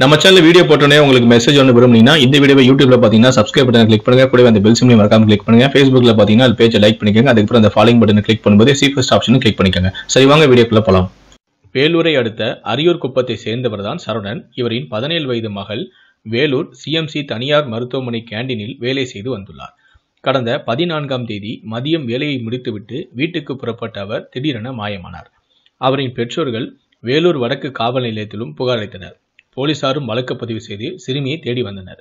நம்ம channel video போட்டோன்னே உங்களுக்கு மெசேஜ் ஒன்று விரும்புனீங்கன்னா இந்த வீடியோ யூடியூப்ல பார்த்தீங்கன்னா சப்ஸ்கிரைப் பட்டன் கிளிக் பண்ணுங்க கூட அந்த பெல் சிம்லையும் மறக்காம கிளிக் பண்ணுங்க ஃபேஸ்புக்ல பார்த்தீங்கன்னா அது பேஜை லைக் பண்ணிக்கோங்க அதுக்கப்புறம் அந்த ஃபாலோயிங் பட்டன் கிளிக் பண்ணும்போது சீஃபஸ்ட் ஆப்ஷனும் கிளிக் பண்ணிக்கோங்க சரி வாங்க வீடியோக்குள்ள போகலாம் வேலூரை அடுத்த அரியூர் குப்பத்தை சேர்ந்தவர் தான் சரவணன் இவரின் பதினேழு வயது மகள் வேலூர் சிஎம்சி தனியார் மருத்துவமனை கேண்டீனில் வேலை செய்து வந்துள்ளார் கடந்த பதினான்காம் தேதி மதியம் வேலையை முடித்துவிட்டு வீட்டுக்கு புறப்பட்ட அவர் திடீரென மாயமானார் அவரின் பெற்றோர்கள் வேலூர் வடக்கு காவல் நிலையத்திலும் புகாரளித்தனர் போலீசாரும் வழக்கு பதிவு செய்து சிறுமியை தேடி வந்தனர்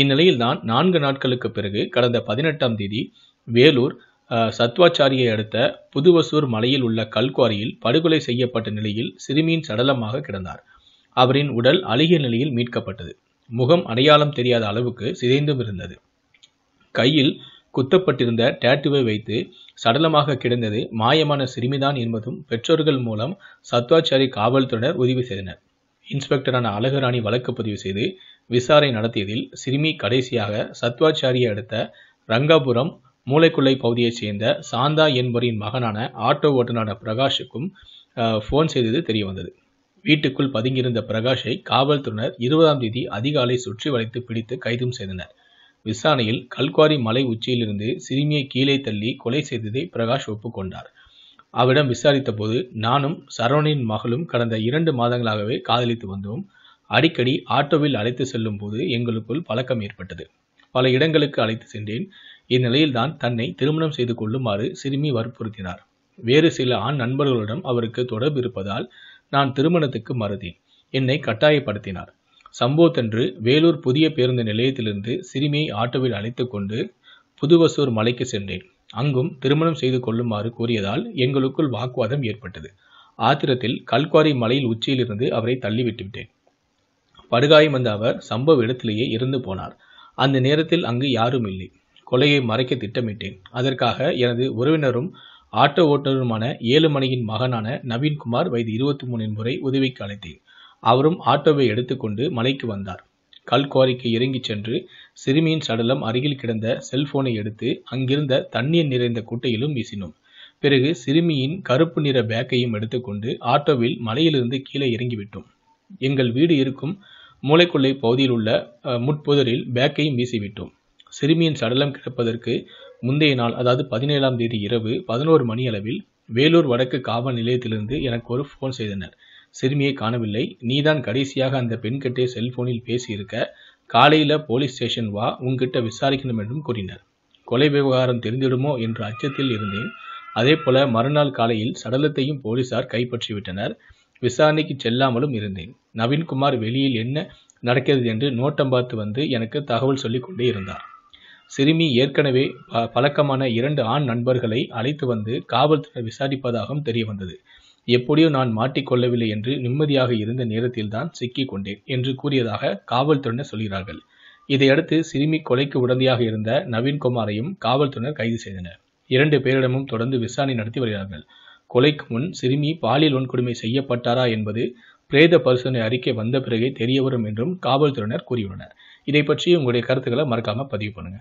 இந்நிலையில் தான் நான்கு நாட்களுக்கு பிறகு கடந்த பதினெட்டாம் தேதி வேலூர் சத்வாச்சாரியை அடுத்த புதுவசூர் மலையில் உள்ள கல்குவாரியில் படுகொலை செய்யப்பட்ட நிலையில் சிறுமியின் சடலமாக கிடந்தார் அவரின் உடல் அழுகிய நிலையில் மீட்கப்பட்டது முகம் அடையாளம் தெரியாத அளவுக்கு சிதைந்தும் இருந்தது கையில் குத்தப்பட்டிருந்த டேட்டுவை வைத்து சடலமாக கிடந்தது மாயமான சிறுமிதான் என்பதும் பெற்றோர்கள் மூலம் சத்வாச்சாரி காவல்துறையினர் உதவி செய்தனர் இன்ஸ்பெக்டரான அழகுராணி வழக்கு பதிவு செய்து விசாரணை நடத்தியதில் சிறுமி கடைசியாக சத்வாச்சாரியை அடுத்த ரங்காபுரம் மூளைக்குள்ளை பகுதியைச் சேர்ந்த சாந்தா என்பவரின் மகனான ஆட்டோ ஓட்டுநரான பிரகாஷுக்கும் ஃபோன் செய்தது தெரிய வந்தது வீட்டுக்குள் பதுங்கியிருந்த பிரகாஷை காவல்துறையினர் இருபதாம் தேதி அதிகாலை சுற்றி வளைத்து பிடித்து கைதும் செய்தனர் விசாரணையில் கல்குவாரி மலை உச்சியிலிருந்து சிறுமியை கீழே தள்ளி கொலை செய்ததை பிரகாஷ் ஒப்புக்கொண்டார் அவரிடம் விசாரித்த போது நானும் சரவணின் மகளும் கடந்த இரண்டு மாதங்களாகவே காதலித்து வந்தோம் அடிக்கடி ஆட்டோவில் அழைத்து செல்லும் போது எங்களுக்குள் பழக்கம் ஏற்பட்டது பல இடங்களுக்கு அழைத்து சென்றேன் இந்நிலையில்தான் தன்னை திருமணம் செய்து கொள்ளுமாறு சிறுமி வற்புறுத்தினார் வேறு சில ஆண் நண்பர்களுடன் அவருக்கு தொடர்பு இருப்பதால் நான் திருமணத்துக்கு மறுத்தேன் என்னை கட்டாயப்படுத்தினார் சம்பவத்தன்று வேலூர் புதிய பேருந்து நிலையத்திலிருந்து சிறுமியை ஆட்டோவில் அழைத்து கொண்டு புதுவசூர் மலைக்கு சென்றேன் அங்கும் திருமணம் செய்து கொள்ளுமாறு கூறியதால் எங்களுக்குள் வாக்குவாதம் ஏற்பட்டது ஆத்திரத்தில் கல்குவாரி மலையில் உச்சியிலிருந்து அவரை தள்ளிவிட்டு விட்டேன் படுகாயம் வந்த அவர் சம்பவ இடத்திலேயே இருந்து போனார் அந்த நேரத்தில் அங்கு யாரும் இல்லை கொலையை மறைக்க திட்டமிட்டேன் அதற்காக எனது உறவினரும் ஆட்டோ ஓட்டுநருமான ஏழு மணியின் மகனான நவீன்குமார் வயது இருபத்தி மூணின் முறை உதவிக்கு அழைத்தேன் அவரும் ஆட்டோவை எடுத்துக்கொண்டு மலைக்கு வந்தார் கல்குவாரிக்கு இறங்கிச் சென்று சிறுமியின் சடலம் அருகில் கிடந்த செல்போனை எடுத்து அங்கிருந்த தண்ணீர் நிறைந்த குட்டையிலும் வீசினோம் பிறகு சிறுமியின் கருப்பு நிற பேக்கையும் எடுத்துக்கொண்டு ஆட்டோவில் மலையிலிருந்து கீழே இறங்கிவிட்டோம் எங்கள் வீடு இருக்கும் மூளைக்கொள்ளை பகுதியில் உள்ள முட்புதரில் பேக்கையும் வீசிவிட்டோம் சிறுமியின் சடலம் கிடப்பதற்கு முந்தைய நாள் அதாவது பதினேழாம் தேதி இரவு பதினோரு மணி அளவில் வேலூர் வடக்கு காவல் நிலையத்திலிருந்து எனக்கு ஒரு ஃபோன் செய்தனர் சிறுமியை காணவில்லை நீதான் கடைசியாக அந்த பெண்கட்டே செல்போனில் பேசியிருக்க காலையில் போலீஸ் ஸ்டேஷன் வா உங்ககிட்ட விசாரிக்கணும் என்றும் கூறினர் கொலை விவகாரம் தெரிந்துவிடுமோ என்ற அச்சத்தில் இருந்தேன் அதே போல மறுநாள் காலையில் சடலத்தையும் போலீசார் கைப்பற்றிவிட்டனர் விசாரணைக்கு செல்லாமலும் இருந்தேன் நவீன்குமார் வெளியில் என்ன நடக்கிறது என்று நோட்டம் பார்த்து வந்து எனக்கு தகவல் சொல்லிக் கொண்டே இருந்தார் சிறுமி ஏற்கனவே பழக்கமான இரண்டு ஆண் நண்பர்களை அழைத்து வந்து காவல்துறை விசாரிப்பதாகவும் தெரிய வந்தது எப்படியோ நான் மாட்டிக்கொள்ளவில்லை என்று நிம்மதியாக இருந்த நேரத்தில்தான் சிக்கிக் கொண்டேன் என்று கூறியதாக காவல்துறையினர் சொல்கிறார்கள் இதையடுத்து சிறுமி கொலைக்கு உடந்தையாக இருந்த நவீன்குமாரையும் காவல்துறையினர் கைது செய்தனர் இரண்டு பேரிடமும் தொடர்ந்து விசாரணை நடத்தி வருகிறார்கள் கொலைக்கு முன் சிறுமி பாலியல் வன்கொடுமை செய்யப்பட்டாரா என்பது பிரேத பரிசோதனை அறிக்கை வந்த பிறகே தெரியவரும் என்றும் காவல்துறையினர் கூறியுள்ளனர் இதை பற்றி உங்களுடைய கருத்துக்களை மறக்காம பதிவு பண்ணுங்க